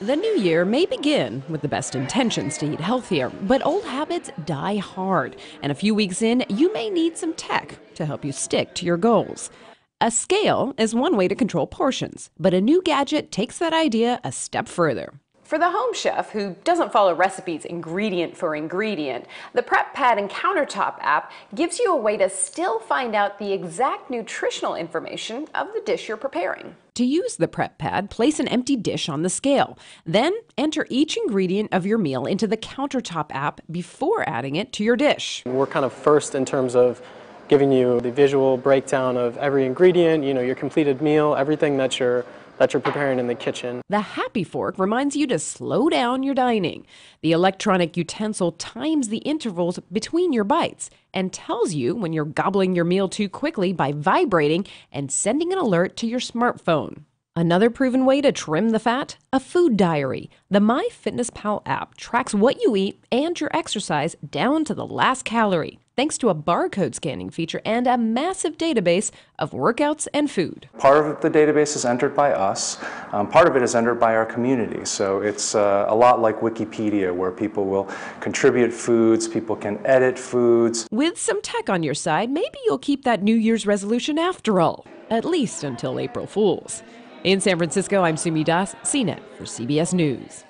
The new year may begin with the best intentions to eat healthier, but old habits die hard, and a few weeks in, you may need some tech to help you stick to your goals. A scale is one way to control portions, but a new gadget takes that idea a step further. For the home chef who doesn't follow recipes ingredient for ingredient, the Prep Pad and Countertop app gives you a way to still find out the exact nutritional information of the dish you're preparing. To use the prep pad, place an empty dish on the scale. Then enter each ingredient of your meal into the countertop app before adding it to your dish. We're kind of first in terms of giving you the visual breakdown of every ingredient, you know, your completed meal, everything that you're that you're preparing in the kitchen. The Happy Fork reminds you to slow down your dining. The electronic utensil times the intervals between your bites and tells you when you're gobbling your meal too quickly by vibrating and sending an alert to your smartphone. Another proven way to trim the fat? A food diary. The MyFitnessPal app tracks what you eat and your exercise down to the last calorie, thanks to a barcode scanning feature and a massive database of workouts and food. Part of the database is entered by us, um, part of it is entered by our community. So it's uh, a lot like Wikipedia, where people will contribute foods, people can edit foods. With some tech on your side, maybe you'll keep that New Year's resolution after all, at least until April Fool's. In San Francisco, I'm Sumi Das, CNET for CBS News.